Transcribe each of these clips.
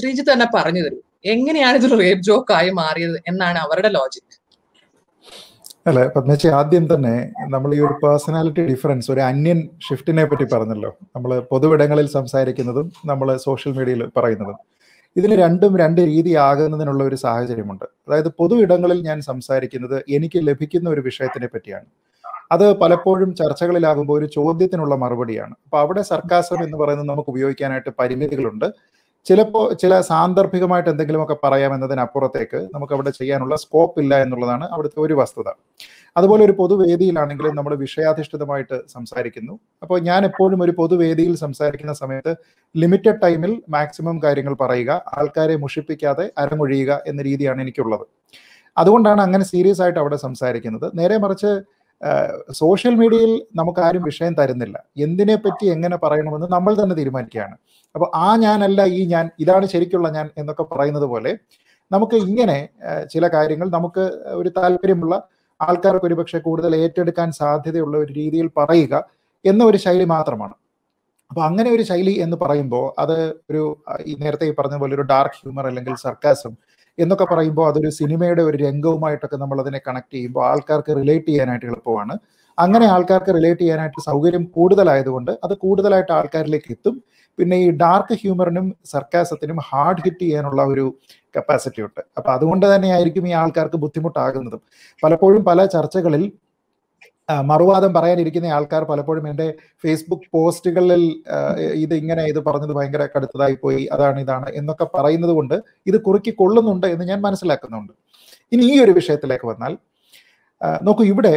ശ്രീജിത്ത് തന്നെ പറഞ്ഞു തരും എങ്ങനെയാണ് ഇതൊരു റേപ്പ് ജോക്കായി മാറിയത് എന്നാണ് അവരുടെ ലോജിക് അല്ല പത്മച്ചി ആദ്യം തന്നെ നമ്മൾ ഈ ഒരു പേഴ്സണാലിറ്റി ഡിഫറൻസ് ഒരു അന്യൻ ഷിഫ്റ്റിനെ പറ്റി പറഞ്ഞല്ലോ നമ്മൾ പൊതുവിടങ്ങളിൽ സംസാരിക്കുന്നതും നമ്മൾ സോഷ്യൽ മീഡിയയിൽ പറയുന്നതും ഇതിന് രണ്ടും രണ്ട് രീതിയാകുന്നതിനുള്ള ഒരു സാഹചര്യമുണ്ട് അതായത് പൊതു ഇടങ്ങളിൽ ഞാൻ സംസാരിക്കുന്നത് എനിക്ക് ലഭിക്കുന്ന ഒരു വിഷയത്തിനെ പറ്റിയാണ് അത് പലപ്പോഴും ചർച്ചകളിലാകുമ്പോൾ ഒരു ചോദ്യത്തിനുള്ള മറുപടിയാണ് അപ്പോൾ അവിടെ സർക്കാസം എന്ന് പറയുന്നത് നമുക്ക് ഉപയോഗിക്കാനായിട്ട് പരിമിതികളുണ്ട് ചിലപ്പോൾ ചില സാന്ദർഭികമായിട്ട് എന്തെങ്കിലുമൊക്കെ എന്നതിനപ്പുറത്തേക്ക് നമുക്ക് അവിടെ ചെയ്യാനുള്ള സ്കോപ്പ് ഇല്ല എന്നുള്ളതാണ് അവിടുത്തെ ഒരു വസ്തുത അതുപോലെ ഒരു പൊതുവേദിയിലാണെങ്കിലും നമ്മൾ വിഷയാധിഷ്ഠിതമായിട്ട് സംസാരിക്കുന്നു അപ്പോൾ ഞാൻ എപ്പോഴും ഒരു പൊതുവേദിയിൽ സംസാരിക്കുന്ന സമയത്ത് ലിമിറ്റഡ് ടൈമിൽ മാക്സിമം കാര്യങ്ങൾ പറയുക ആൾക്കാരെ മുഷിപ്പിക്കാതെ അരമൊഴിയുക എന്ന രീതിയാണ് എനിക്കുള്ളത് അതുകൊണ്ടാണ് അങ്ങനെ സീരിയസ് ആയിട്ട് അവിടെ സംസാരിക്കുന്നത് നേരെ മറിച്ച് സോഷ്യൽ മീഡിയയിൽ നമുക്കാരും വിഷയം തരുന്നില്ല എന്തിനെ പറ്റി എങ്ങനെ പറയണമെന്ന് നമ്മൾ തന്നെ തീരുമാനിക്കുകയാണ് അപ്പോൾ ആ ഞാനല്ല ഈ ഞാൻ ഇതാണ് ശരിക്കുള്ള ഞാൻ എന്നൊക്കെ പറയുന്നത് പോലെ നമുക്ക് ഇങ്ങനെ ചില കാര്യങ്ങൾ നമുക്ക് ഒരു താല്പര്യമുള്ള ആൾക്കാർക്ക് ഒരുപക്ഷെ കൂടുതൽ ഏറ്റെടുക്കാൻ സാധ്യതയുള്ള ഒരു രീതിയിൽ പറയുക എന്ന ഒരു ശൈലി മാത്രമാണ് അപ്പോൾ അങ്ങനെ ഒരു ശൈലി എന്ന് പറയുമ്പോൾ അത് ഒരു നേരത്തെ ഈ പറഞ്ഞ പോലെ ഒരു ഡാർക്ക് ഹ്യൂമർ അല്ലെങ്കിൽ സർക്കാസം എന്നൊക്കെ പറയുമ്പോൾ അതൊരു സിനിമയുടെ ഒരു രംഗവുമായിട്ടൊക്കെ നമ്മൾ അതിനെ കണക്ട് ചെയ്യുമ്പോൾ ആൾക്കാർക്ക് റിലേറ്റ് ചെയ്യാനായിട്ട് എളുപ്പമാണ് അങ്ങനെ ആൾക്കാർക്ക് റിലേറ്റ് ചെയ്യാനായിട്ട് സൗകര്യം കൂടുതലായതുകൊണ്ട് അത് കൂടുതലായിട്ട് ആൾക്കാരിലേക്ക് എത്തും പിന്നെ ഈ ഡാർക്ക് ഹ്യൂമറിനും സർക്കാസത്തിനും ഹാർഡ് ഹിറ്റ് ചെയ്യാനുള്ള ഒരു കപ്പാസിറ്റി ഉണ്ട് അപ്പൊ അതുകൊണ്ട് തന്നെയായിരിക്കും ഈ ആൾക്കാർക്ക് ബുദ്ധിമുട്ടാകുന്നതും പലപ്പോഴും പല ചർച്ചകളിൽ മറുവാദം പറയാനിരിക്കുന്ന ആൾക്കാർ പലപ്പോഴും എൻ്റെ ഫേസ്ബുക്ക് പോസ്റ്റുകളിൽ ഇത് ഇങ്ങനെ ഇത് പറഞ്ഞത് ഭയങ്കര കടുത്തതായി പോയി അതാണ് ഇതാണ് എന്നൊക്കെ പറയുന്നത് കൊണ്ട് ഇത് കുറുക്കി കൊള്ളുന്നുണ്ട് എന്ന് ഞാൻ മനസ്സിലാക്കുന്നുണ്ട് ഇനി ഈ ഒരു വിഷയത്തിലേക്ക് വന്നാൽ നോക്കൂ ഇവിടെ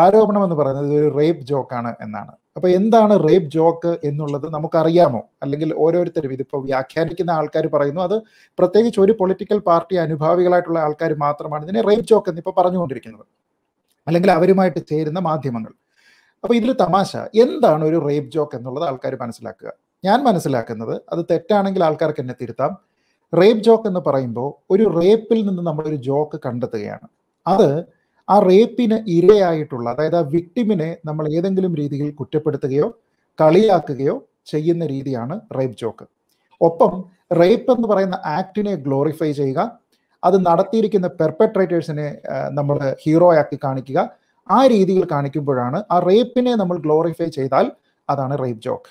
ആരോപണം എന്ന് പറയുന്നത് ഒരു റേപ്പ് ജോക്കാണ് എന്നാണ് അപ്പൊ എന്താണ് റേപ്പ് ജോക്ക് എന്നുള്ളത് നമുക്കറിയാമോ അല്ലെങ്കിൽ ഓരോരുത്തരും ഇതിപ്പോൾ വ്യാഖ്യാനിക്കുന്ന ആൾക്കാർ പറയുന്നു അത് പ്രത്യേകിച്ച് ഒരു പൊളിറ്റിക്കൽ പാർട്ടി അനുഭാവികളായിട്ടുള്ള ആൾക്കാർ മാത്രമാണ് ഇതിനെ റേപ്പ് ജോക്ക് എന്നിപ്പോൾ പറഞ്ഞുകൊണ്ടിരിക്കുന്നത് അല്ലെങ്കിൽ അവരുമായിട്ട് ചേരുന്ന മാധ്യമങ്ങൾ അപ്പോൾ ഇതിൽ തമാശ എന്താണ് ഒരു റേപ്പ് ജോക്ക് എന്നുള്ളത് ആൾക്കാർ മനസ്സിലാക്കുക ഞാൻ മനസ്സിലാക്കുന്നത് അത് തെറ്റാണെങ്കിൽ ആൾക്കാർക്ക് എന്നെ തിരുത്താം റേപ്പ് ജോക്ക് എന്ന് പറയുമ്പോൾ ഒരു റേപ്പിൽ നിന്ന് നമ്മളൊരു ജോക്ക് കണ്ടെത്തുകയാണ് അത് ആ റേപ്പിന് ഇരയായിട്ടുള്ള അതായത് ആ വിക്ടിമിനെ നമ്മൾ ഏതെങ്കിലും രീതിയിൽ കുറ്റപ്പെടുത്തുകയോ കളിയാക്കുകയോ ചെയ്യുന്ന രീതിയാണ് റേപ്പ് ജോക്ക് ഒപ്പം റേപ്പ് എന്ന് പറയുന്ന ആക്ടിനെ ഗ്ലോറിഫൈ ചെയ്യുക അത് നടത്തിയിരിക്കുന്ന പെർപെട്രേറ്റേഴ്സിനെ നമ്മൾ ഹീറോ ആക്കി കാണിക്കുക ആ രീതിയിൽ കാണിക്കുമ്പോഴാണ് ആ റേപ്പിനെ നമ്മൾ ഗ്ലോറിഫൈ ചെയ്താൽ അതാണ് റേപ്പ് ജോക്ക്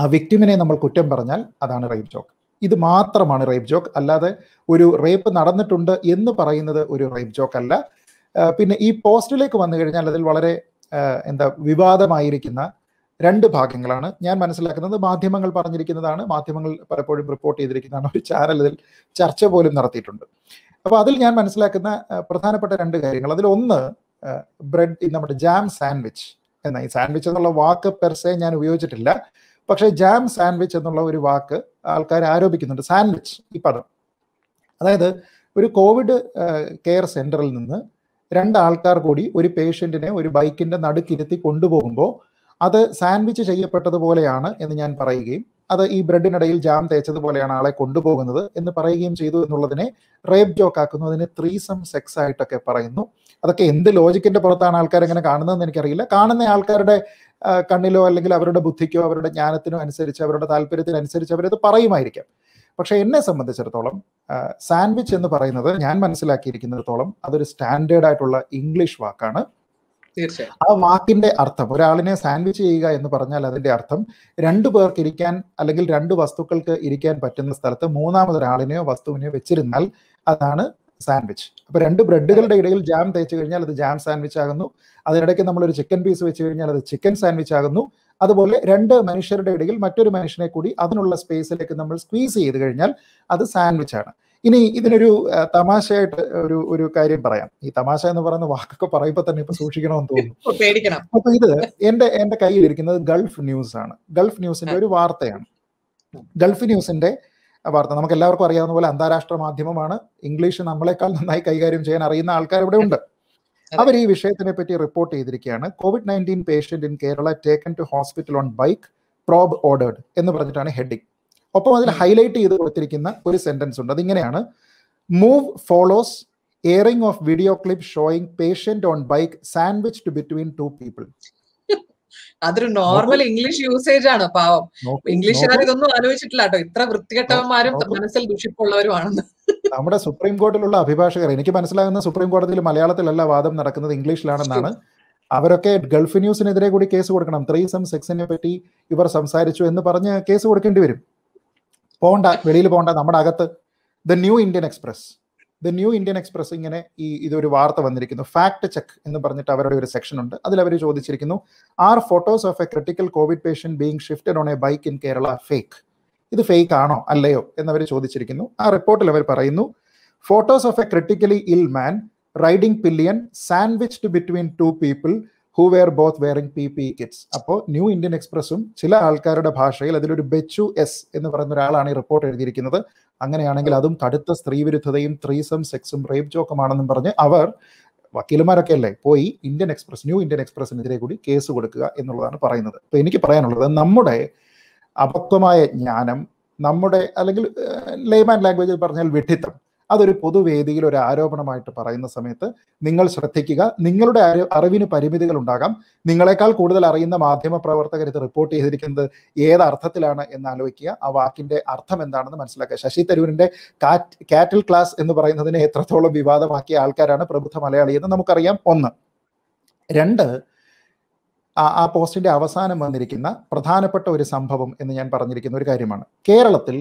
ആ വിക്ടിമിനെ നമ്മൾ കുറ്റം പറഞ്ഞാൽ അതാണ് റേപ്പ് ജോക്ക് ഇത് മാത്രമാണ് റേപ്പ് ജോക്ക് അല്ലാതെ ഒരു റേപ്പ് നടന്നിട്ടുണ്ട് എന്ന് പറയുന്നത് ഒരു റേപ്പ് ജോക്ക് അല്ല പിന്നെ ഈ പോസ്റ്റിലേക്ക് വന്നു കഴിഞ്ഞാൽ അതിൽ വളരെ എന്താ വിവാദമായിരിക്കുന്ന രണ്ട് ഭാഗങ്ങളാണ് ഞാൻ മനസ്സിലാക്കുന്നത് മാധ്യമങ്ങൾ പറഞ്ഞിരിക്കുന്നതാണ് മാധ്യമങ്ങൾ പലപ്പോഴും റിപ്പോർട്ട് ചെയ്തിരിക്കുന്നതാണ് ഒരു ചാനൽ ഇതിൽ ചർച്ച പോലും നടത്തിയിട്ടുണ്ട് അപ്പോൾ അതിൽ ഞാൻ മനസ്സിലാക്കുന്ന പ്രധാനപ്പെട്ട രണ്ട് കാര്യങ്ങൾ അതിൽ ഒന്ന് ബ്രെഡ് നമ്മുടെ ജാം സാൻഡ്വിച്ച് എന്ന ഈ സാൻഡ്വിച്ച് എന്നുള്ള വാക്ക് പെർസെ ഞാൻ ഉപയോഗിച്ചിട്ടില്ല പക്ഷേ ജാം സാൻഡ്വിച്ച് എന്നുള്ള ഒരു വാക്ക് ആൾക്കാർ ആരോപിക്കുന്നുണ്ട് സാൻഡ്വിച്ച് ഈ പദം അതായത് ഒരു കോവിഡ് കെയർ സെന്ററിൽ നിന്ന് രണ്ട് ആൾക്കാർ കൂടി ഒരു പേഷ്യൻറ്റിനെ ഒരു ബൈക്കിൻ്റെ നടുക്കിരുത്തി കൊണ്ടുപോകുമ്പോൾ അത് സാൻഡ്വിച്ച് ചെയ്യപ്പെട്ടതുപോലെയാണ് എന്ന് ഞാൻ പറയുകയും അത് ഈ ബ്രെഡിനിടയിൽ ജാം തേച്ചതുപോലെയാണ് ആളെ കൊണ്ടുപോകുന്നത് എന്ന് പറയുകയും ചെയ്തു എന്നുള്ളതിനെ റേപ്പ് ജോക്ക് ആക്കുന്നു അതിനെ ത്രീസം സെക്സ് ആയിട്ടൊക്കെ പറയുന്നു അതൊക്കെ എന്ത് ലോജിക്കിന്റെ പുറത്താണ് ആൾക്കാർ എങ്ങനെ കാണുന്നതെന്ന് എനിക്കറിയില്ല കാണുന്ന ആൾക്കാരുടെ കണ്ണിലോ അല്ലെങ്കിൽ അവരുടെ ബുദ്ധിക്കോ അവരുടെ ജ്ഞാനത്തിനോ അനുസരിച്ച് അവരുടെ താല്പര്യത്തിനനുസരിച്ച് അവരത് പറയുമായിരിക്കാം പക്ഷേ എന്നെ സംബന്ധിച്ചിടത്തോളം സാൻഡ്വിച്ച് എന്ന് പറയുന്നത് ഞാൻ മനസ്സിലാക്കിയിരിക്കുന്നിടത്തോളം അതൊരു സ്റ്റാൻഡേർഡ് ആയിട്ടുള്ള ഇംഗ്ലീഷ് വാക്കാണ് ആ വാക്കിന്റെ അർത്ഥം ഒരാളിനെ സാൻഡ്വിച്ച് ചെയ്യുക എന്ന് പറഞ്ഞാൽ അതിന്റെ അർത്ഥം രണ്ടു പേർക്ക് ഇരിക്കാൻ അല്ലെങ്കിൽ രണ്ട് വസ്തുക്കൾക്ക് ഇരിക്കാൻ പറ്റുന്ന സ്ഥലത്ത് മൂന്നാമതൊരാളിനെയോ വസ്തുവിനെയോ വെച്ചിരുന്നാൽ അതാണ് സാൻഡ്വിച്ച് അപ്പൊ രണ്ട് ബ്രെഡുകളുടെ ഇടയിൽ ജാം തേച്ചു കഴിഞ്ഞാൽ അത് ജാം സാൻഡ്വിച്ച് ആകുന്നു അതിനിടയ്ക്ക് നമ്മൾ ഒരു ചിക്കൻ പീസ് വെച്ച് കഴിഞ്ഞാൽ അത് ചിക്കൻ സാൻഡ്വിച്ച് ആകുന്നു അതുപോലെ രണ്ട് മനുഷ്യരുടെ ഇടയിൽ മറ്റൊരു മനുഷ്യനെ കൂടി അതിനുള്ള സ്പേസിലേക്ക് നമ്മൾ സ്ക്വീസ് ചെയ്ത് കഴിഞ്ഞാൽ അത് സാൻഡ്വിച്ച് ആണ് ഇനി ഇതിനൊരു തമാശയായിട്ട് ഒരു ഒരു കാര്യം പറയാം ഈ തമാശ എന്ന് പറയുന്ന വാക്കൊക്കെ പറയുമ്പോൾ തന്നെ ഇപ്പൊ സൂക്ഷിക്കണമെന്ന് തോന്നുന്നു അപ്പൊ ഇത് എന്റെ എന്റെ കയ്യിൽ ഇരിക്കുന്നത് ഗൾഫ് ന്യൂസ് ആണ് ഗൾഫ് ന്യൂസിന്റെ ഒരു വാർത്തയാണ് ഗൾഫ് ന്യൂസിന്റെ വാർത്ത നമുക്ക് എല്ലാവർക്കും അറിയാവുന്ന പോലെ അന്താരാഷ്ട്ര മാധ്യമമാണ് ഇംഗ്ലീഷ് നമ്മളെക്കാൾ നന്നായി കൈകാര്യം ചെയ്യാൻ അറിയുന്ന ആൾക്കാർ ഇവിടെ ഉണ്ട് അവർ ഈ വിഷയത്തിനെ പറ്റി റിപ്പോർട്ട് ചെയ്തിരിക്കുകയാണ് covid nineteen patient in Kerala taken to hospital on bike probe ordered എന്ന് പറഞ്ഞിട്ടാണ് ഹെഡിങ് ഒപ്പം അതിൽ ഹൈലൈറ്റ് ചെയ്ത് കൊടുത്തിരിക്കുന്ന ഒരു സെന്റൻസ് ഉണ്ട് അതിങ്ങനെയാണ് move follows airing of video clip showing patient on bike sandwich between two people അതൊരു നോർമൽ ഇംഗ്ലീഷ് യൂസേജ് ആണ് പാവം ഇംഗ്ലീഷുകാർ ഇതൊന്നും ആലോചിച്ചിട്ടില്ല കേട്ടോ ഇത്ര വൃത്തികെട്ടവന്മാരും മനസ്സിൽ ദുഷിപ്പുള്ളവരുമാണെന്ന് നമ്മുടെ സുപ്രീം കോടതിയിലുള്ള അഭിഭാഷകർ എനിക്ക് മനസ്സിലാകുന്ന സുപ്രീം കോടതിയിൽ മലയാളത്തിലല്ല വാദം നടക്കുന്നത് ഇംഗ്ലീഷിലാണെന്നാണ് അവരൊക്കെ ഗൾഫ് ന്യൂസിനെതിരെ കൂടി കേസ് കൊടുക്കണം ത്രീസം സെക്സിനെ പറ്റി ഇവർ സംസാരിച്ചു എന്ന് പറഞ്ഞ് കേസ് കൊടുക്കേണ്ടി വരും പോണ്ട വെളിയിൽ പോണ്ട നമ്മുടെ അകത്ത് the New Indian Express the New Indian Express ഇങ്ങനെ ഈ ഇതൊരു വാർത്ത വന്നിരിക്കുന്നു ഫാക്ട് ചെക്ക് എന്ന് പറഞ്ഞിട്ട് അവരുടെ ഒരു സെക്ഷൻ ഉണ്ട് അതിൽ അവർ ചോദിച്ചിരിക്കുന്നു are photos of a critical covid patient being shifted on a bike in Kerala fake ഇത് ഫേക്ക് ആണോ അല്ലയോ എന്നവർ ചോദിച്ചിരിക്കുന്നു ആ റിപ്പോർട്ടിൽ അവർ പറയുന്നു photos of a critically ill man riding pillion sandwiched between two people who were both wearing P P kits അപ്പോൾ New Indian എക്സ്പ്രസും ചില ആൾക്കാരുടെ ഭാഷയിൽ അതിലൊരു ബെച്ചു എസ് എന്ന് പറയുന്ന ഒരാളാണ് ഈ റിപ്പോർട്ട് എഴുതിയിരിക്കുന്നത് അങ്ങനെയാണെങ്കിൽ അതും കടുത്ത സ്ത്രീവിരുദ്ധതയും ത്രീസം സെക്സും റേപ്പ് ജോക്കുമാണെന്നും പറഞ്ഞ് അവർ വക്കീലുമാരൊക്കെ അല്ലേ പോയി ഇന്ത്യൻ എക്സ്പ്രസ് ന്യൂ ഇന്ത്യൻ എക്സ്പ്രസിനെതിരെ കൂടി കേസ് കൊടുക്കുക എന്നുള്ളതാണ് പറയുന്നത് അപ്പോൾ എനിക്ക് പറയാനുള്ളത് നമ്മുടെ അപക്വമായ ജ്ഞാനം നമ്മുടെ അല്ലെങ്കിൽ ലേമാൻ ലാംഗ്വേജിൽ പറഞ്ഞാൽ വിഡിത്തം അതൊരു പൊതുവേദിയിൽ ഒരു ആരോപണമായിട്ട് പറയുന്ന സമയത്ത് നിങ്ങൾ ശ്രദ്ധിക്കുക നിങ്ങളുടെ അറിവിന് പരിമിതികൾ ഉണ്ടാകാം നിങ്ങളെക്കാൾ കൂടുതൽ അറിയുന്ന മാധ്യമ പ്രവർത്തകർ ഇത് റിപ്പോർട്ട് ചെയ്തിരിക്കുന്നത് ഏത് അർത്ഥത്തിലാണ് എന്ന് ആലോചിക്കുക ആ വാക്കിന്റെ അർത്ഥം എന്താണെന്ന് മനസ്സിലാക്കുക ശശി തരൂരിന്റെ കാറ്റ് കാറ്റൽ ക്ലാസ് എന്ന് പറയുന്നതിനെ എത്രത്തോളം വിവാദമാക്കിയ ആൾക്കാരാണ് പ്രബുദ്ധ മലയാളി എന്ന് നമുക്കറിയാം ഒന്ന് രണ്ട് ആ പോസ്റ്റിന്റെ അവസാനം വന്നിരിക്കുന്ന പ്രധാനപ്പെട്ട ഒരു സംഭവം എന്ന് ഞാൻ പറഞ്ഞിരിക്കുന്ന ഒരു കാര്യമാണ് കേരളത്തിൽ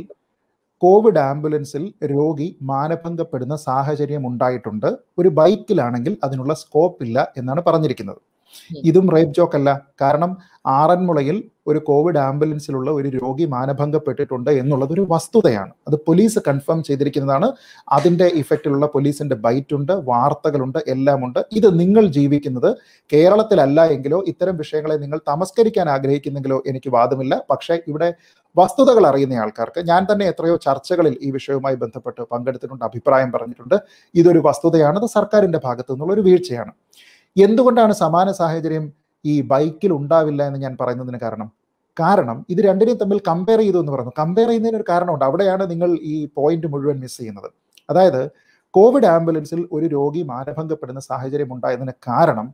കോവിഡ് ആംബുലൻസിൽ രോഗി മാനഭംഗപ്പെടുന്ന സാഹചര്യം ഉണ്ടായിട്ടുണ്ട് ഒരു ബൈക്കിലാണെങ്കിൽ അതിനുള്ള സ്കോപ്പ് ഇല്ല എന്നാണ് പറഞ്ഞിരിക്കുന്നത് ഇതും റേപ്പ് ജോക്ക് അല്ല കാരണം ആറന്മുളയിൽ ഒരു കോവിഡ് ആംബുലൻസിലുള്ള ഒരു രോഗി മാനഭംഗപ്പെട്ടിട്ടുണ്ട് എന്നുള്ളത് ഒരു വസ്തുതയാണ് അത് പോലീസ് കൺഫേം ചെയ്തിരിക്കുന്നതാണ് അതിന്റെ ഇഫക്റ്റിലുള്ള പോലീസിന്റെ ബൈറ്റ് ഉണ്ട് വാർത്തകളുണ്ട് എല്ലാമുണ്ട് ഇത് നിങ്ങൾ ജീവിക്കുന്നത് കേരളത്തിലല്ല എങ്കിലോ ഇത്തരം വിഷയങ്ങളെ നിങ്ങൾ തമസ്കരിക്കാൻ ആഗ്രഹിക്കുന്നെങ്കിലോ എനിക്ക് വാദമില്ല പക്ഷേ ഇവിടെ വസ്തുതകൾ അറിയുന്ന ആൾക്കാർക്ക് ഞാൻ തന്നെ എത്രയോ ചർച്ചകളിൽ ഈ വിഷയവുമായി ബന്ധപ്പെട്ട് പങ്കെടുത്തിട്ടുണ്ട് അഭിപ്രായം പറഞ്ഞിട്ടുണ്ട് ഇതൊരു വസ്തുതയാണ് അത് സർക്കാരിന്റെ ഭാഗത്തു നിന്നുള്ള ഒരു വീഴ്ചയാണ് എന്തുകൊണ്ടാണ് സമാന സാഹചര്യം ഈ ബൈക്കിൽ ഉണ്ടാവില്ല എന്ന് ഞാൻ പറയുന്നതിന് കാരണം കാരണം ഇത് രണ്ടിനെയും തമ്മിൽ കമ്പയർ ചെയ്തു എന്ന് പറഞ്ഞു കമ്പയർ ചെയ്യുന്നതിന് ഒരു കാരണമുണ്ട് അവിടെയാണ് നിങ്ങൾ ഈ പോയിന്റ് മുഴുവൻ മിസ് ചെയ്യുന്നത് അതായത് കോവിഡ് ആംബുലൻസിൽ ഒരു രോഗി മാനഭംഗപ്പെടുന്ന സാഹചര്യം ഉണ്ടായതിന് കാരണം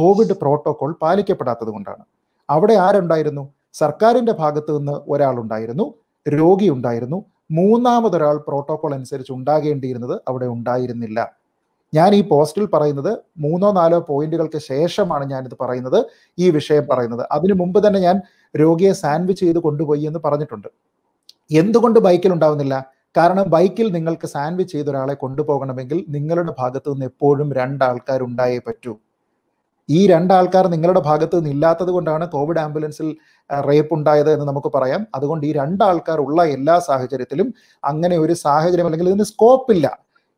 കോവിഡ് പ്രോട്ടോകോൾ പാലിക്കപ്പെടാത്തത് കൊണ്ടാണ് അവിടെ ആരുണ്ടായിരുന്നു സർക്കാരിന്റെ ഭാഗത്തു നിന്ന് ഒരാളുണ്ടായിരുന്നു രോഗി ഉണ്ടായിരുന്നു മൂന്നാമതൊരാൾ പ്രോട്ടോകോൾ അനുസരിച്ച് ഉണ്ടാകേണ്ടിയിരുന്നത് അവിടെ ഉണ്ടായിരുന്നില്ല ഞാൻ ഈ പോസ്റ്റിൽ പറയുന്നത് മൂന്നോ നാലോ പോയിന്റുകൾക്ക് ശേഷമാണ് ഞാനിത് പറയുന്നത് ഈ വിഷയം പറയുന്നത് അതിനു മുമ്പ് തന്നെ ഞാൻ രോഗിയെ സാൻഡ്വിച്ച് ചെയ്ത് കൊണ്ടുപോയി എന്ന് പറഞ്ഞിട്ടുണ്ട് എന്തുകൊണ്ട് ബൈക്കിൽ ഉണ്ടാവുന്നില്ല കാരണം ബൈക്കിൽ നിങ്ങൾക്ക് സാൻഡ്വിച്ച് ചെയ്ത ഒരാളെ കൊണ്ടുപോകണമെങ്കിൽ നിങ്ങളുടെ ഭാഗത്തു നിന്ന് എപ്പോഴും രണ്ടാൾക്കാർ ഉണ്ടായേ പറ്റൂ ഈ രണ്ടാൾക്കാർ നിങ്ങളുടെ ഭാഗത്ത് നിന്ന് ഇല്ലാത്തത് കൊണ്ടാണ് കോവിഡ് ആംബുലൻസിൽ റേപ്പ് ഉണ്ടായത് എന്ന് നമുക്ക് പറയാം അതുകൊണ്ട് ഈ രണ്ടാൾക്കാർ ഉള്ള എല്ലാ സാഹചര്യത്തിലും അങ്ങനെ ഒരു സാഹചര്യം അല്ലെങ്കിൽ ഇതിന് സ്കോപ്പ് ഇല്ല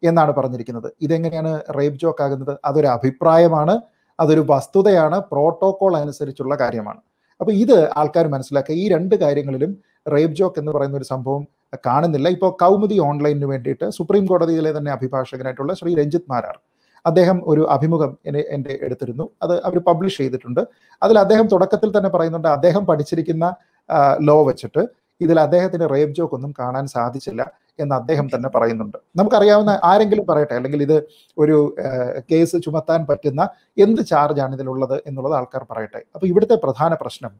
എന്നാണ് പറഞ്ഞിരിക്കുന്നത് ഇതെങ്ങനെയാണ് റേപ്പ് ജോക്ക് ആകുന്നത് അതൊരു അഭിപ്രായമാണ് അതൊരു വസ്തുതയാണ് പ്രോട്ടോകോൾ അനുസരിച്ചുള്ള കാര്യമാണ് അപ്പോൾ ഇത് ആൾക്കാർ മനസ്സിലാക്കുക ഈ രണ്ട് കാര്യങ്ങളിലും റേപ്പ് ജോക്ക് എന്ന് പറയുന്ന ഒരു സംഭവം കാണുന്നില്ല ഇപ്പോൾ കൗമുദി ഓൺലൈനിന് വേണ്ടിയിട്ട് സുപ്രീം കോടതിയിലെ തന്നെ അഭിഭാഷകനായിട്ടുള്ള ശ്രീ രഞ്ജിത് മാരാർ അദ്ദേഹം ഒരു അഭിമുഖം എന്നെ എൻ്റെ എടുത്തിരുന്നു അത് അവർ പബ്ലിഷ് ചെയ്തിട്ടുണ്ട് അതിൽ അദ്ദേഹം തുടക്കത്തിൽ തന്നെ പറയുന്നുണ്ട് അദ്ദേഹം പഠിച്ചിരിക്കുന്ന ലോ വെച്ചിട്ട് ഇതിൽ അദ്ദേഹത്തിന് റേപ്പ് ജോക്ക് ഒന്നും കാണാൻ സാധിച്ചില്ല എന്ന് അദ്ദേഹം തന്നെ പറയുന്നുണ്ട് നമുക്കറിയാവുന്ന ആരെങ്കിലും പറയട്ടെ അല്ലെങ്കിൽ ഇത് ഒരു കേസ് ചുമത്താൻ പറ്റുന്ന എന്ത് ചാർജാണ് ഇതിലുള്ളത് എന്നുള്ളത് ആൾക്കാർ പറയട്ടെ അപ്പോൾ ഇവിടുത്തെ പ്രധാന പ്രശ്നം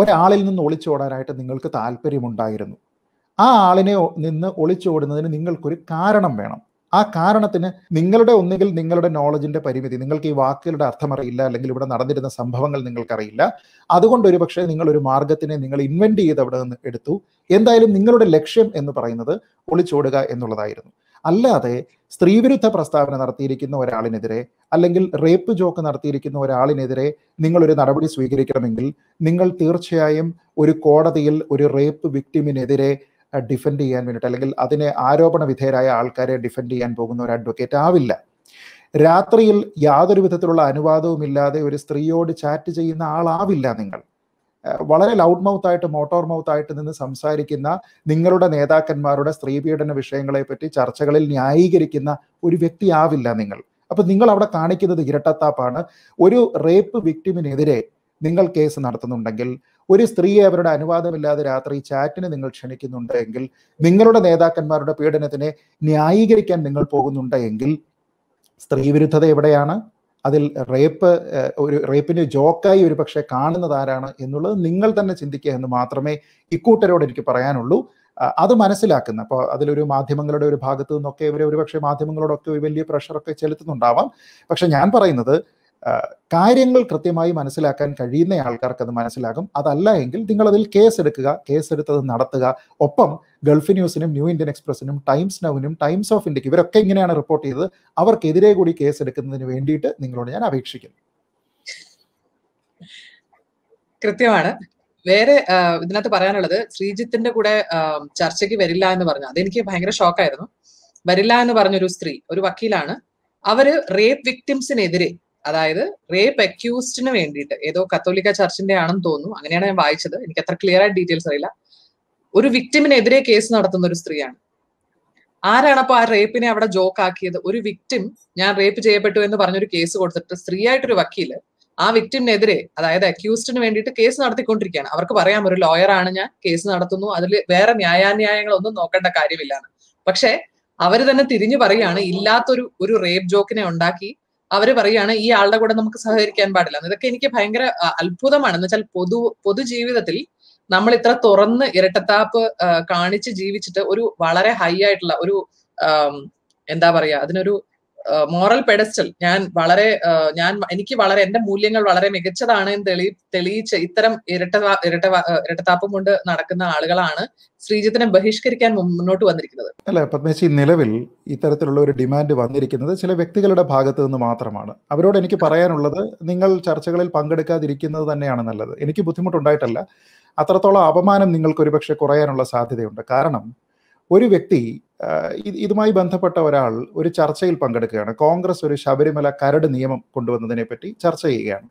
ഒരാളിൽ നിന്ന് ഒളിച്ചോടാനായിട്ട് നിങ്ങൾക്ക് താല്പര്യമുണ്ടായിരുന്നു ആ ആളിനെ നിന്ന് ഒളിച്ചോടുന്നതിന് നിങ്ങൾക്കൊരു കാരണം വേണം ആ കാരണത്തിന് നിങ്ങളുടെ ഒന്നുകിൽ നിങ്ങളുടെ നോളജിന്റെ പരിമിതി നിങ്ങൾക്ക് ഈ വാക്കുകളുടെ അർത്ഥം അറിയില്ല അല്ലെങ്കിൽ ഇവിടെ നടന്നിരുന്ന സംഭവങ്ങൾ നിങ്ങൾക്കറിയില്ല അതുകൊണ്ട് ഒരു പക്ഷേ നിങ്ങൾ ഒരു മാർഗത്തിനെ നിങ്ങൾ ഇൻവെന്റ് ചെയ്ത് അവിടെ നിന്ന് എടുത്തു എന്തായാലും നിങ്ങളുടെ ലക്ഷ്യം എന്ന് പറയുന്നത് ഒളിച്ചോടുക എന്നുള്ളതായിരുന്നു അല്ലാതെ സ്ത്രീവിരുദ്ധ പ്രസ്താവന നടത്തിയിരിക്കുന്ന ഒരാളിനെതിരെ അല്ലെങ്കിൽ റേപ്പ് ജോക്ക് നടത്തിയിരിക്കുന്ന ഒരാളിനെതിരെ നിങ്ങളൊരു നടപടി സ്വീകരിക്കണമെങ്കിൽ നിങ്ങൾ തീർച്ചയായും ഒരു കോടതിയിൽ ഒരു റേപ്പ് വിക്ടിമിനെതിരെ ഡിഫെൻഡ് ചെയ്യാൻ വേണ്ടിയിട്ട് അല്ലെങ്കിൽ അതിനെ ആരോപണ വിധേയരായ ആൾക്കാരെ ഡിഫെൻഡ് ചെയ്യാൻ പോകുന്ന ഒരു അഡ്വക്കേറ്റ് ആവില്ല രാത്രിയിൽ യാതൊരു വിധത്തിലുള്ള അനുവാദവുമില്ലാതെ ഒരു സ്ത്രീയോട് ചാറ്റ് ചെയ്യുന്ന ആളാവില്ല നിങ്ങൾ വളരെ ലൗഡ് മൗത്ത് ആയിട്ട് മോട്ടോർ മൗത്ത് ആയിട്ട് നിന്ന് സംസാരിക്കുന്ന നിങ്ങളുടെ നേതാക്കന്മാരുടെ സ്ത്രീ പീഡന വിഷയങ്ങളെ പറ്റി ചർച്ചകളിൽ ന്യായീകരിക്കുന്ന ഒരു വ്യക്തിയാവില്ല നിങ്ങൾ അപ്പൊ നിങ്ങൾ അവിടെ കാണിക്കുന്നത് ഇരട്ടത്താപ്പാണ് ഒരു റേപ്പ് വിക്ടിമിനെതിരെ നിങ്ങൾ കേസ് നടത്തുന്നുണ്ടെങ്കിൽ ഒരു സ്ത്രീയെ അവരുടെ അനുവാദമില്ലാതെ രാത്രി ചാറ്റിന് നിങ്ങൾ ക്ഷണിക്കുന്നുണ്ട് എങ്കിൽ നിങ്ങളുടെ നേതാക്കന്മാരുടെ പീഡനത്തിനെ ന്യായീകരിക്കാൻ നിങ്ങൾ പോകുന്നുണ്ട് എങ്കിൽ സ്ത്രീവിരുദ്ധത എവിടെയാണ് അതിൽ റേപ്പ് ഒരു റേപ്പിന് ജോക്കായി ഒരു പക്ഷേ കാണുന്നത് ആരാണ് എന്നുള്ളത് നിങ്ങൾ തന്നെ ചിന്തിക്കുക എന്ന് മാത്രമേ ഇക്കൂട്ടരോട് എനിക്ക് പറയാനുള്ളൂ അത് മനസ്സിലാക്കുന്ന അപ്പോൾ അതിലൊരു മാധ്യമങ്ങളുടെ ഒരു ഭാഗത്തു നിന്നൊക്കെ ഇവരെ ഒരുപക്ഷെ മാധ്യമങ്ങളോടൊക്കെ വലിയ പ്രഷറൊക്കെ ചെലുത്തുന്നുണ്ടാവാം പക്ഷെ ഞാൻ പറയുന്നത് കാര്യങ്ങൾ കൃത്യമായി മനസ്സിലാക്കാൻ കഴിയുന്ന ആൾക്കാർക്ക് അത് മനസ്സിലാകും അതല്ല എങ്കിൽ എടുക്കുക കേസ് കേസെടുത്തത് നടത്തുക ഒപ്പം ഗൾഫ് ന്യൂസിനും ന്യൂ ഇന്ത്യൻ എക്സ്പ്രസിനും ടൈംസ് നൗവിനും ടൈംസ് ഓഫ് ഇന്ത്യക്ക് ഇവരൊക്കെ ഇങ്ങനെയാണ് റിപ്പോർട്ട് ചെയ്തത് അവർക്കെതിരെ കൂടി എടുക്കുന്നതിന് വേണ്ടിയിട്ട് നിങ്ങളോട് ഞാൻ അപേക്ഷിക്കുന്നു കൃത്യമാണ് വേറെ ഇതിനകത്ത് പറയാനുള്ളത് ശ്രീജിത്തിന്റെ കൂടെ ചർച്ചയ്ക്ക് വരില്ല എന്ന് പറഞ്ഞു അതെനിക്ക് ഭയങ്കര ഷോക്കായിരുന്നു വരില്ല എന്ന് പറഞ്ഞൊരു സ്ത്രീ ഒരു വക്കീലാണ് അവര് റേപ്പ് വിക്ടിംസിനെതിരെ അതായത് റേപ്പ് അക്യൂസ്റ്റിന് വേണ്ടിയിട്ട് ഏതോ കത്തോലിക്ക ചർച്ചിന്റെ ആണെന്ന് തോന്നുന്നു അങ്ങനെയാണ് ഞാൻ വായിച്ചത് എനിക്ക് അത്ര ക്ലിയർ ആയിട്ട് ഡീറ്റെയിൽസ് അറിയില്ല ഒരു വിക്ടിമിനെതിരെ കേസ് നടത്തുന്ന ഒരു സ്ത്രീയാണ് ആരാണ് അപ്പോൾ ആ റേപ്പിനെ അവിടെ ജോക്ക് ആക്കിയത് ഒരു വിക്ടിം ഞാൻ റേപ്പ് ചെയ്യപ്പെട്ടു എന്ന് പറഞ്ഞൊരു കേസ് കൊടുത്തിട്ട് സ്ത്രീയായിട്ടൊരു വക്കീല് ആ വിക്ടിമിനെതിരെ അതായത് അക്യൂസ്റ്റിന് വേണ്ടിയിട്ട് കേസ് നടത്തിക്കൊണ്ടിരിക്കുകയാണ് അവർക്ക് പറയാം ഒരു ലോയറാണ് ഞാൻ കേസ് നടത്തുന്നു അതിൽ വേറെ ന്യായാന്യായങ്ങളൊന്നും നോക്കേണ്ട കാര്യമില്ലാണ് പക്ഷേ അവർ തന്നെ തിരിഞ്ഞു പറയാണ് ഇല്ലാത്തൊരു ഒരു റേപ്പ് ജോക്കിനെ ഉണ്ടാക്കി അവർ പറയുകയാണ് ഈ ആളുടെ കൂടെ നമുക്ക് സഹകരിക്കാൻ പാടില്ല ഇതൊക്കെ എനിക്ക് ഭയങ്കര അത്ഭുതമാണ് എന്ന് വെച്ചാൽ പൊതു പൊതുജീവിതത്തിൽ നമ്മൾ ഇത്ര തുറന്ന് ഇരട്ടത്താപ്പ് കാണിച്ച് ജീവിച്ചിട്ട് ഒരു വളരെ ഹൈ ആയിട്ടുള്ള ഒരു എന്താ പറയാ അതിനൊരു മോറൽ പെഡസ്റ്റൽ ഞാൻ വളരെ ഞാൻ എനിക്ക് വളരെ എന്റെ മൂല്യങ്ങൾ വളരെ മികച്ചതാണ് എന്ന് തെളി തെളിയിച്ച് ഇത്തരം ഇരട്ട ഇരട്ട ഇരട്ടത്താപ്പം കൊണ്ട് നടക്കുന്ന ആളുകളാണ് ശ്രീജിത്തിനെ ബഹിഷ്കരിക്കാൻ മുന്നോട്ട് വന്നിരിക്കുന്നത് അല്ല പത്മേശി നിലവിൽ ഇത്തരത്തിലുള്ള ഒരു ഡിമാൻഡ് വന്നിരിക്കുന്നത് ചില വ്യക്തികളുടെ ഭാഗത്തു നിന്ന് മാത്രമാണ് അവരോട് എനിക്ക് പറയാനുള്ളത് നിങ്ങൾ ചർച്ചകളിൽ പങ്കെടുക്കാതിരിക്കുന്നത് തന്നെയാണ് നല്ലത് എനിക്ക് ബുദ്ധിമുട്ടുണ്ടായിട്ടല്ല അത്രത്തോളം അപമാനം നിങ്ങൾക്ക് ഒരുപക്ഷെ കുറയാനുള്ള സാധ്യതയുണ്ട് കാരണം ഒരു വ്യക്തി ഇതുമായി ബന്ധപ്പെട്ട ഒരാൾ ഒരു ചർച്ചയിൽ പങ്കെടുക്കുകയാണ് കോൺഗ്രസ് ഒരു ശബരിമല കരട് നിയമം കൊണ്ടുവന്നതിനെ പറ്റി ചർച്ച ചെയ്യുകയാണ്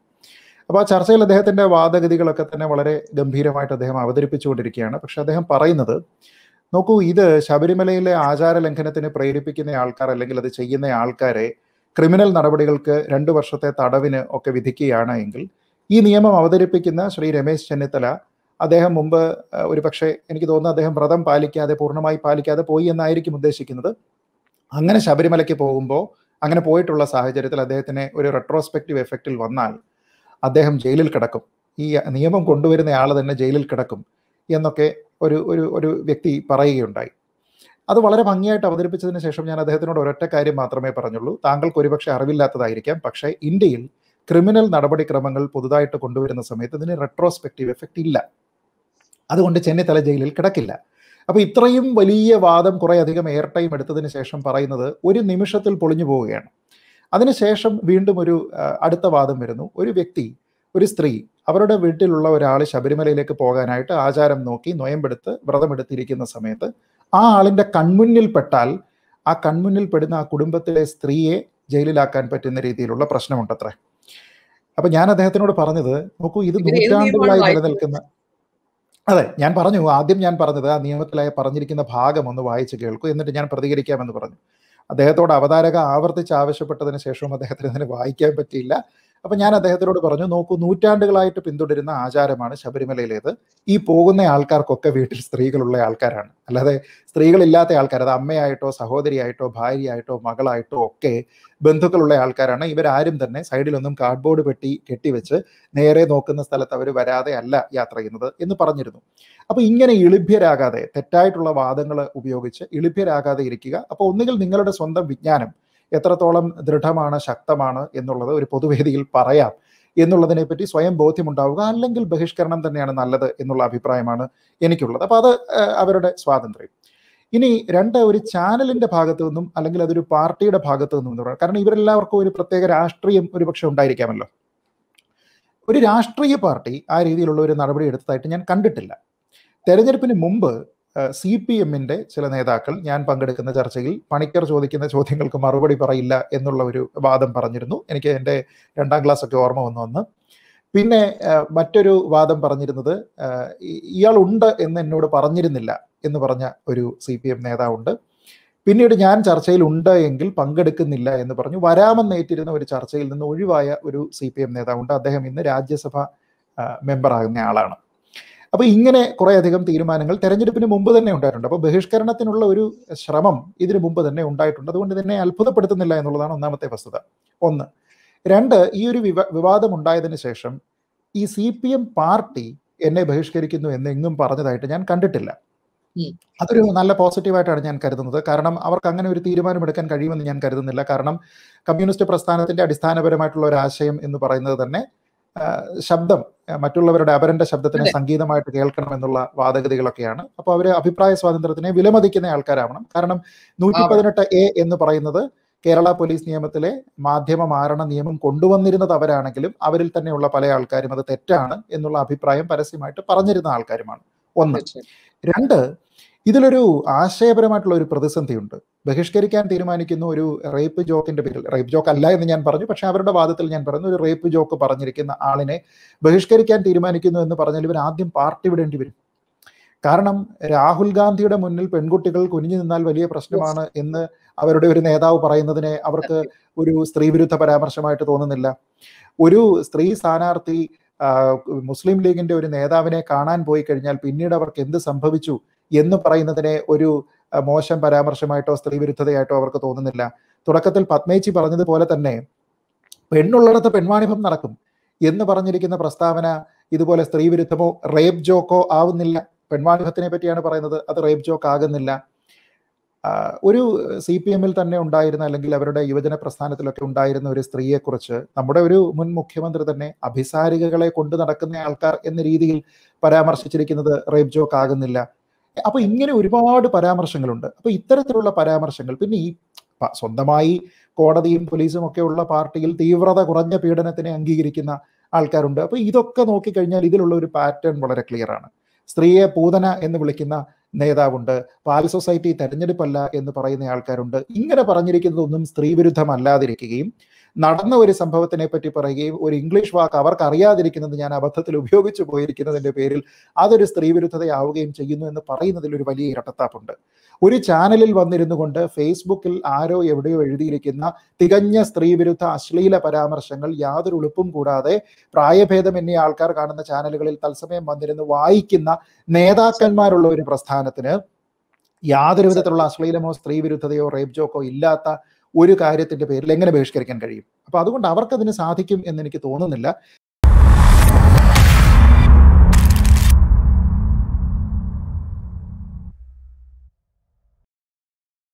അപ്പോൾ ആ ചർച്ചയിൽ അദ്ദേഹത്തിൻ്റെ വാദഗതികളൊക്കെ തന്നെ വളരെ ഗംഭീരമായിട്ട് അദ്ദേഹം അവതരിപ്പിച്ചുകൊണ്ടിരിക്കുകയാണ് പക്ഷെ അദ്ദേഹം പറയുന്നത് നോക്കൂ ഇത് ശബരിമലയിലെ ആചാര ലംഘനത്തിന് പ്രേരിപ്പിക്കുന്ന ആൾക്കാർ അല്ലെങ്കിൽ അത് ചെയ്യുന്ന ആൾക്കാരെ ക്രിമിനൽ നടപടികൾക്ക് രണ്ട് വർഷത്തെ തടവിന് ഒക്കെ വിധിക്കുകയാണ് എങ്കിൽ ഈ നിയമം അവതരിപ്പിക്കുന്ന ശ്രീ രമേശ് ചെന്നിത്തല അദ്ദേഹം മുമ്പ് ഒരു പക്ഷേ എനിക്ക് തോന്നുന്നു അദ്ദേഹം വ്രതം പാലിക്കാതെ പൂർണ്ണമായി പാലിക്കാതെ പോയി എന്നായിരിക്കും ഉദ്ദേശിക്കുന്നത് അങ്ങനെ ശബരിമലയ്ക്ക് പോകുമ്പോൾ അങ്ങനെ പോയിട്ടുള്ള സാഹചര്യത്തിൽ അദ്ദേഹത്തിന് ഒരു റെട്രോസ്പെക്റ്റീവ് എഫക്റ്റിൽ വന്നാൽ അദ്ദേഹം ജയിലിൽ കിടക്കും ഈ നിയമം കൊണ്ടുവരുന്ന ആൾ തന്നെ ജയിലിൽ കിടക്കും എന്നൊക്കെ ഒരു ഒരു ഒരു വ്യക്തി പറയുകയുണ്ടായി അത് വളരെ ഭംഗിയായിട്ട് അവതരിപ്പിച്ചതിന് ശേഷം ഞാൻ അദ്ദേഹത്തിനോട് ഒരൊറ്റ കാര്യം മാത്രമേ പറഞ്ഞുള്ളൂ താങ്കൾക്ക് ഒരുപക്ഷെ അറിവില്ലാത്തതായിരിക്കാം പക്ഷേ ഇന്ത്യയിൽ ക്രിമിനൽ നടപടിക്രമങ്ങൾ പുതുതായിട്ട് കൊണ്ടുവരുന്ന സമയത്ത് ഇതിന് റെട്രോസ്പെക്റ്റീവ് എഫക്റ്റ് ഇല്ല അതുകൊണ്ട് ചെന്നിത്തല ജയിലിൽ കിടക്കില്ല അപ്പോൾ ഇത്രയും വലിയ വാദം കുറേ അധികം എയർ ടൈം എടുത്തതിന് ശേഷം പറയുന്നത് ഒരു നിമിഷത്തിൽ പൊളിഞ്ഞു പോവുകയാണ് അതിനുശേഷം വീണ്ടും ഒരു അടുത്ത വാദം വരുന്നു ഒരു വ്യക്തി ഒരു സ്ത്രീ അവരുടെ വീട്ടിലുള്ള ഒരാൾ ശബരിമലയിലേക്ക് പോകാനായിട്ട് ആചാരം നോക്കി നൊയമ്പെടുത്ത് വ്രതമെടുത്തിരിക്കുന്ന സമയത്ത് ആ ആളിൻ്റെ കൺമുന്നിൽ പെട്ടാൽ ആ കൺമുന്നിൽ പെടുന്ന ആ കുടുംബത്തിലെ സ്ത്രീയെ ജയിലിലാക്കാൻ പറ്റുന്ന രീതിയിലുള്ള പ്രശ്നമുണ്ടത്രേ അപ്പൊ ഞാൻ അദ്ദേഹത്തിനോട് പറഞ്ഞത് നോക്കൂ ഇത് നൂറ്റാണ്ടുകളായി നിലനിൽക്കുന്ന അതെ ഞാൻ പറഞ്ഞു ആദ്യം ഞാൻ പറഞ്ഞത് ആ നിയമത്തിലായി പറഞ്ഞിരിക്കുന്ന ഭാഗം ഒന്ന് വായിച്ച് കേൾക്കൂ എന്നിട്ട് ഞാൻ പ്രതികരിക്കാമെന്ന് പറഞ്ഞു അദ്ദേഹത്തോട് അവതാരക ആവർത്തിച്ച് ആവശ്യപ്പെട്ടതിന് ശേഷവും അദ്ദേഹത്തിന് തന്നെ വായിക്കാൻ പറ്റിയില്ല അപ്പൊ ഞാൻ അദ്ദേഹത്തിനോട് പറഞ്ഞു നോക്കൂ നൂറ്റാണ്ടുകളായിട്ട് പിന്തുടരുന്ന ആചാരമാണ് ശബരിമലയിലേത് ഈ പോകുന്ന ആൾക്കാർക്കൊക്കെ വീട്ടിൽ സ്ത്രീകളുള്ള ആൾക്കാരാണ് അല്ലാതെ സ്ത്രീകളില്ലാത്ത ആൾക്കാർ അത് അമ്മയായിട്ടോ സഹോദരിയായിട്ടോ ഭാര്യയായിട്ടോ മകളായിട്ടോ ഒക്കെ ബന്ധുക്കളുള്ള ആൾക്കാരാണ് ഇവരാരും തന്നെ സൈഡിലൊന്നും കാർഡ്ബോർഡ് പെട്ടി കെട്ടിവെച്ച് നേരെ നോക്കുന്ന സ്ഥലത്ത് അവർ വരാതെ അല്ല യാത്ര ചെയ്യുന്നത് എന്ന് പറഞ്ഞിരുന്നു അപ്പോൾ ഇങ്ങനെ ഇളിഭ്യരാകാതെ തെറ്റായിട്ടുള്ള വാദങ്ങൾ ഉപയോഗിച്ച് ഇളിഭ്യരാകാതെ ഇരിക്കുക അപ്പോൾ ഒന്നുകിൽ നിങ്ങളുടെ സ്വന്തം വിജ്ഞാനം എത്രത്തോളം ദൃഢമാണ് ശക്തമാണ് എന്നുള്ളത് ഒരു പൊതുവേദിയിൽ പറയാം എന്നുള്ളതിനെ പറ്റി സ്വയം ബോധ്യമുണ്ടാവുക അല്ലെങ്കിൽ ബഹിഷ്കരണം തന്നെയാണ് നല്ലത് എന്നുള്ള അഭിപ്രായമാണ് എനിക്കുള്ളത് അപ്പോൾ അത് അവരുടെ സ്വാതന്ത്ര്യം ഇനി രണ്ട് ഒരു ചാനലിന്റെ ഭാഗത്തു നിന്നും അല്ലെങ്കിൽ അതൊരു പാർട്ടിയുടെ ഭാഗത്തു നിന്നും എന്ന് പറയാം കാരണം ഇവരെല്ലാവർക്കും ഒരു പ്രത്യേക രാഷ്ട്രീയം ഒരു ഒരുപക്ഷെ ഉണ്ടായിരിക്കാമല്ലോ ഒരു രാഷ്ട്രീയ പാർട്ടി ആ രീതിയിലുള്ള ഒരു നടപടി എടുത്തതായിട്ട് ഞാൻ കണ്ടിട്ടില്ല തെരഞ്ഞെടുപ്പിന് മുമ്പ് സി പി എമ്മിൻ്റെ ചില നേതാക്കൾ ഞാൻ പങ്കെടുക്കുന്ന ചർച്ചയിൽ പണിക്കർ ചോദിക്കുന്ന ചോദ്യങ്ങൾക്ക് മറുപടി പറയില്ല എന്നുള്ള ഒരു വാദം പറഞ്ഞിരുന്നു എനിക്ക് എൻ്റെ രണ്ടാം ക്ലാസ് ഒക്കെ ഓർമ്മ വന്നു വന്ന് പിന്നെ മറ്റൊരു വാദം പറഞ്ഞിരുന്നത് ഇയാൾ ഉണ്ട് എന്ന് എന്നോട് പറഞ്ഞിരുന്നില്ല എന്ന് പറഞ്ഞ ഒരു സി പി എം നേതാവുണ്ട് പിന്നീട് ഞാൻ ചർച്ചയിൽ ഉണ്ട് എങ്കിൽ പങ്കെടുക്കുന്നില്ല എന്ന് പറഞ്ഞു വരാമെന്നേറ്റിരുന്ന ഒരു ചർച്ചയിൽ നിന്ന് ഒഴിവായ ഒരു സി പി എം നേതാവുണ്ട് അദ്ദേഹം ഇന്ന് രാജ്യസഭ മെമ്പറാകുന്ന ആളാണ് അപ്പോൾ ഇങ്ങനെ അധികം തീരുമാനങ്ങൾ തെരഞ്ഞെടുപ്പിന് മുമ്പ് തന്നെ ഉണ്ടായിട്ടുണ്ട് അപ്പോൾ ബഹിഷ്കരണത്തിനുള്ള ഒരു ശ്രമം ഇതിനു മുമ്പ് തന്നെ ഉണ്ടായിട്ടുണ്ട് അതുകൊണ്ട് തന്നെ അത്ഭുതപ്പെടുത്തുന്നില്ല എന്നുള്ളതാണ് ഒന്നാമത്തെ വസ്തുത ഒന്ന് രണ്ട് ഈ ഒരു വിവാ വിവാദം ഉണ്ടായതിന് ശേഷം ഈ സി പി എം പാർട്ടി എന്നെ ബഹിഷ്കരിക്കുന്നു എന്ന് എങ്ങും പറഞ്ഞതായിട്ട് ഞാൻ കണ്ടിട്ടില്ല അതൊരു നല്ല പോസിറ്റീവായിട്ടാണ് ഞാൻ കരുതുന്നത് കാരണം അവർക്ക് അങ്ങനെ ഒരു തീരുമാനമെടുക്കാൻ കഴിയുമെന്ന് ഞാൻ കരുതുന്നില്ല കാരണം കമ്മ്യൂണിസ്റ്റ് പ്രസ്ഥാനത്തിന്റെ അടിസ്ഥാനപരമായിട്ടുള്ള ഒരു ആശയം എന്ന് പറയുന്നത് തന്നെ ശബ്ദം മറ്റുള്ളവരുടെ അപരന്റെ ശബ്ദത്തിന് സംഗീതമായിട്ട് കേൾക്കണം എന്നുള്ള വാദഗതികളൊക്കെയാണ് അപ്പോൾ അവര് അഭിപ്രായ സ്വാതന്ത്ര്യത്തിനെ വിലമതിക്കുന്ന ആൾക്കാരാവണം കാരണം നൂറ്റി പതിനെട്ട് എ എന്ന് പറയുന്നത് കേരള പോലീസ് നിയമത്തിലെ മാധ്യമ മാരണ നിയമം കൊണ്ടുവന്നിരുന്നത് അവരാണെങ്കിലും അവരിൽ തന്നെയുള്ള പല ആൾക്കാരും അത് തെറ്റാണ് എന്നുള്ള അഭിപ്രായം പരസ്യമായിട്ട് പറഞ്ഞിരുന്ന ആൾക്കാരുമാണ് ഒന്ന് രണ്ട് ഇതിലൊരു ആശയപരമായിട്ടുള്ള ഒരു പ്രതിസന്ധിയുണ്ട് ബഹിഷ്കരിക്കാൻ തീരുമാനിക്കുന്ന ഒരു റേപ്പ് ജോക്കിന്റെ പേരിൽ റേപ്പ് ജോക്ക് അല്ല എന്ന് ഞാൻ പറഞ്ഞു പക്ഷെ അവരുടെ വാദത്തിൽ ഞാൻ പറഞ്ഞു ഒരു റേപ്പ് ജോക്ക് പറഞ്ഞിരിക്കുന്ന ആളിനെ ബഹിഷ്കരിക്കാൻ തീരുമാനിക്കുന്നു എന്ന് പറഞ്ഞാൽ ഇവർ ആദ്യം പാർട്ടി വിടേണ്ടി വരും കാരണം രാഹുൽ ഗാന്ധിയുടെ മുന്നിൽ പെൺകുട്ടികൾ കുനിഞ്ഞു നിന്നാൽ വലിയ പ്രശ്നമാണ് എന്ന് അവരുടെ ഒരു നേതാവ് പറയുന്നതിനെ അവർക്ക് ഒരു സ്ത്രീവിരുദ്ധ പരാമർശമായിട്ട് തോന്നുന്നില്ല ഒരു സ്ത്രീ സ്ഥാനാർത്ഥി മുസ്ലിം ലീഗിന്റെ ഒരു നേതാവിനെ കാണാൻ പോയി കഴിഞ്ഞാൽ പിന്നീട് അവർക്ക് എന്ത് സംഭവിച്ചു എന്ന് പറയുന്നതിനെ ഒരു മോശം പരാമർശമായിട്ടോ സ്ത്രീവിരുദ്ധതയായിട്ടോ അവർക്ക് തോന്നുന്നില്ല തുടക്കത്തിൽ പത്മേച്ചി പറഞ്ഞതുപോലെ തന്നെ പെണ്ണുള്ളിടത്ത് പെൺവാണിഭം നടക്കും എന്ന് പറഞ്ഞിരിക്കുന്ന പ്രസ്താവന ഇതുപോലെ സ്ത്രീവിരുദ്ധമോ റേപ്പ് ജോക്കോ ആവുന്നില്ല പെൺവാണിഭത്തിനെ പറ്റിയാണ് പറയുന്നത് അത് റേപ്പ് ജോക്ക് ആകുന്നില്ല ഒരു സി പി എമ്മിൽ തന്നെ ഉണ്ടായിരുന്ന അല്ലെങ്കിൽ അവരുടെ യുവജന പ്രസ്ഥാനത്തിലൊക്കെ ഉണ്ടായിരുന്ന ഒരു സ്ത്രീയെക്കുറിച്ച് നമ്മുടെ ഒരു മുൻ മുഖ്യമന്ത്രി തന്നെ അഭിസാരികകളെ കൊണ്ടു നടക്കുന്ന ആൾക്കാർ എന്ന രീതിയിൽ പരാമർശിച്ചിരിക്കുന്നത് റേപ്പ് ജോക്ക് ആകുന്നില്ല അപ്പോൾ ഇങ്ങനെ ഒരുപാട് പരാമർശങ്ങളുണ്ട് അപ്പോൾ ഇത്തരത്തിലുള്ള പരാമർശങ്ങൾ പിന്നെ ഈ സ്വന്തമായി കോടതിയും പോലീസും ഒക്കെ ഉള്ള പാർട്ടിയിൽ തീവ്രത കുറഞ്ഞ പീഡനത്തിനെ അംഗീകരിക്കുന്ന ആൾക്കാരുണ്ട് അപ്പോൾ ഇതൊക്കെ നോക്കിക്കഴിഞ്ഞാൽ ഇതിലുള്ള ഒരു പാറ്റേൺ വളരെ ക്ലിയർ ആണ് സ്ത്രീയെ പൂതന എന്ന് വിളിക്കുന്ന നേതാവുണ്ട് പാൽ സൊസൈറ്റി തെരഞ്ഞെടുപ്പല്ല എന്ന് പറയുന്ന ആൾക്കാരുണ്ട് ഇങ്ങനെ പറഞ്ഞിരിക്കുന്നതൊന്നും സ്ത്രീവിരുദ്ധമല്ലാതിരിക്കുകയും നടന്ന ഒരു സംഭവത്തിനെ പറ്റി പറയുകയും ഒരു ഇംഗ്ലീഷ് വാക്ക് അവർക്ക് അറിയാതിരിക്കുന്നത് ഞാൻ അബദ്ധത്തിൽ ഉപയോഗിച്ചു പോയിരിക്കുന്നതിൻ്റെ പേരിൽ അതൊരു സ്ത്രീവിരുദ്ധതയാവുകയും ചെയ്യുന്നു എന്ന് പറയുന്നതിൽ ഒരു വലിയ ഇരട്ടത്താപ്പുണ്ട് ഒരു ചാനലിൽ വന്നിരുന്നു കൊണ്ട് ഫേസ്ബുക്കിൽ ആരോ എവിടെയോ എഴുതിയിരിക്കുന്ന തികഞ്ഞ സ്ത്രീവിരുദ്ധ അശ്ലീല പരാമർശങ്ങൾ യാതൊരു ഉളുപ്പും കൂടാതെ പ്രായഭേദം എന്നീ ആൾക്കാർ കാണുന്ന ചാനലുകളിൽ തത്സമയം വന്നിരുന്ന് വായിക്കുന്ന നേതാക്കന്മാരുള്ള ഒരു പ്രസ്ഥാനത്തിന് യാതൊരു വിധത്തിലുള്ള അശ്ലീലമോ സ്ത്രീവിരുദ്ധതയോ റേപ്പ് ജോക്കോ ഇല്ലാത്ത ഒരു കാര്യത്തിൻ്റെ പേരിൽ എങ്ങനെ ബഹിഷ്കരിക്കാൻ കഴിയും അപ്പോൾ അതുകൊണ്ട് അവർക്കതിന് സാധിക്കും എന്ന് എനിക്ക് തോന്നുന്നില്ല